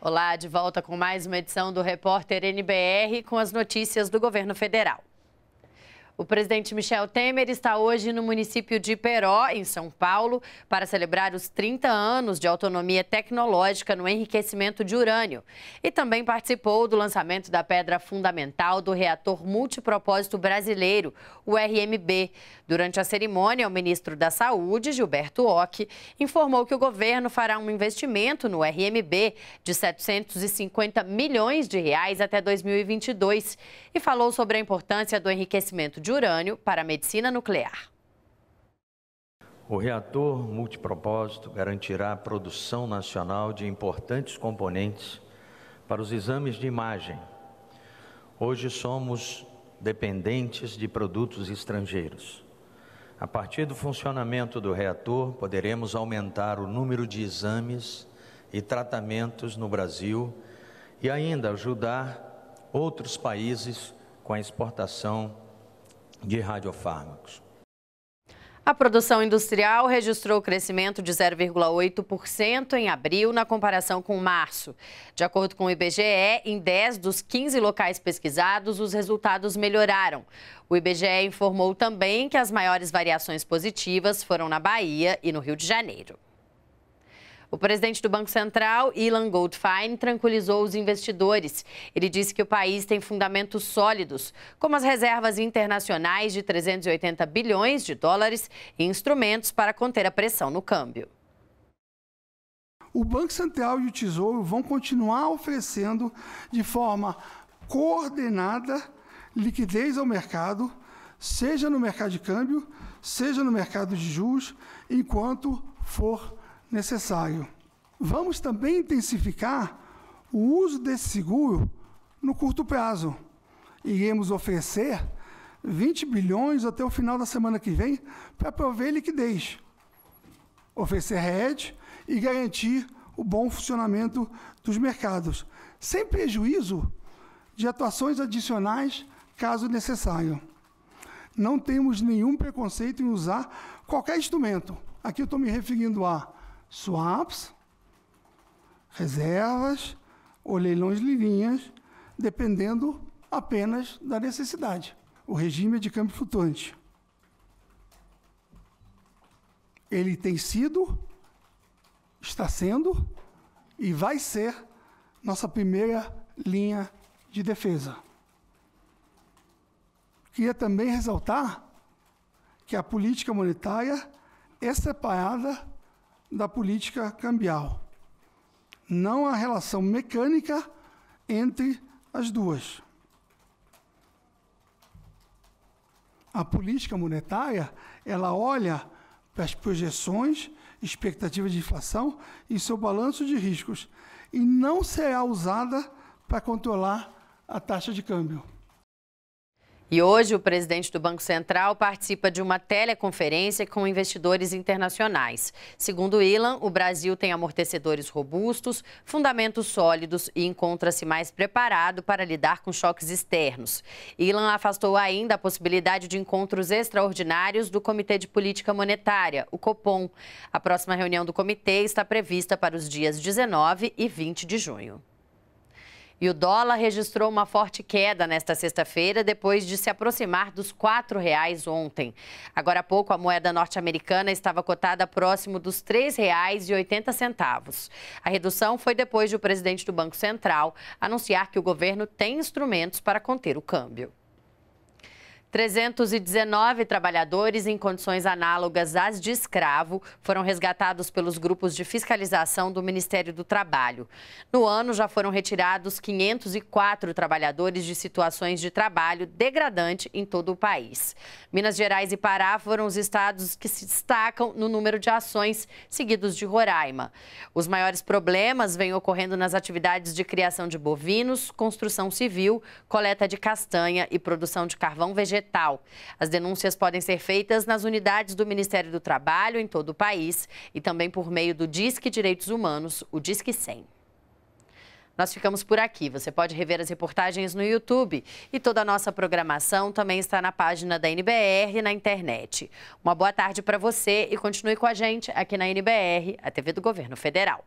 Olá, de volta com mais uma edição do Repórter NBR com as notícias do governo federal. O presidente Michel Temer está hoje no município de Peró, em São Paulo, para celebrar os 30 anos de autonomia tecnológica no enriquecimento de urânio. E também participou do lançamento da pedra fundamental do reator multipropósito brasileiro, o RMB. Durante a cerimônia, o ministro da Saúde, Gilberto Ock, informou que o governo fará um investimento no RMB de 750 milhões de reais até 2022 e falou sobre a importância do enriquecimento de de urânio para a medicina nuclear. O reator multipropósito garantirá a produção nacional de importantes componentes para os exames de imagem. Hoje somos dependentes de produtos estrangeiros. A partir do funcionamento do reator, poderemos aumentar o número de exames e tratamentos no Brasil e ainda ajudar outros países com a exportação de radiofármacos. A produção industrial registrou crescimento de 0,8% em abril na comparação com março. De acordo com o IBGE, em 10 dos 15 locais pesquisados, os resultados melhoraram. O IBGE informou também que as maiores variações positivas foram na Bahia e no Rio de Janeiro. O presidente do Banco Central, Ilan Goldfein, tranquilizou os investidores. Ele disse que o país tem fundamentos sólidos, como as reservas internacionais de 380 bilhões de dólares e instrumentos para conter a pressão no câmbio. O Banco Central e o Tesouro vão continuar oferecendo de forma coordenada liquidez ao mercado, seja no mercado de câmbio, seja no mercado de juros, enquanto for necessário. Vamos também intensificar o uso desse seguro no curto prazo. Iremos oferecer 20 bilhões até o final da semana que vem para prover liquidez, oferecer RED e garantir o bom funcionamento dos mercados, sem prejuízo de atuações adicionais caso necessário. Não temos nenhum preconceito em usar qualquer instrumento. Aqui eu estou me referindo a swaps, reservas ou leilões de dependendo apenas da necessidade. O regime é de câmbio flutuante. Ele tem sido, está sendo e vai ser nossa primeira linha de defesa. Queria também ressaltar que a política monetária é separada da política cambial. Não há relação mecânica entre as duas. A política monetária, ela olha para as projeções, expectativas de inflação e seu balanço de riscos e não será usada para controlar a taxa de câmbio. E hoje o presidente do Banco Central participa de uma teleconferência com investidores internacionais. Segundo Ilan, o Brasil tem amortecedores robustos, fundamentos sólidos e encontra-se mais preparado para lidar com choques externos. Ilan afastou ainda a possibilidade de encontros extraordinários do Comitê de Política Monetária, o Copom. A próxima reunião do comitê está prevista para os dias 19 e 20 de junho. E o dólar registrou uma forte queda nesta sexta-feira, depois de se aproximar dos R$ reais ontem. Agora há pouco, a moeda norte-americana estava cotada próximo dos R$ 3,80. A redução foi depois de o presidente do Banco Central anunciar que o governo tem instrumentos para conter o câmbio. 319 trabalhadores em condições análogas às de escravo foram resgatados pelos grupos de fiscalização do Ministério do Trabalho. No ano, já foram retirados 504 trabalhadores de situações de trabalho degradante em todo o país. Minas Gerais e Pará foram os estados que se destacam no número de ações, seguidos de Roraima. Os maiores problemas vêm ocorrendo nas atividades de criação de bovinos, construção civil, coleta de castanha e produção de carvão vegetal vegetal. As denúncias podem ser feitas nas unidades do Ministério do Trabalho em todo o país e também por meio do Disque Direitos Humanos, o Disque 100. Nós ficamos por aqui. Você pode rever as reportagens no YouTube e toda a nossa programação também está na página da NBR na internet. Uma boa tarde para você e continue com a gente aqui na NBR, a TV do Governo Federal.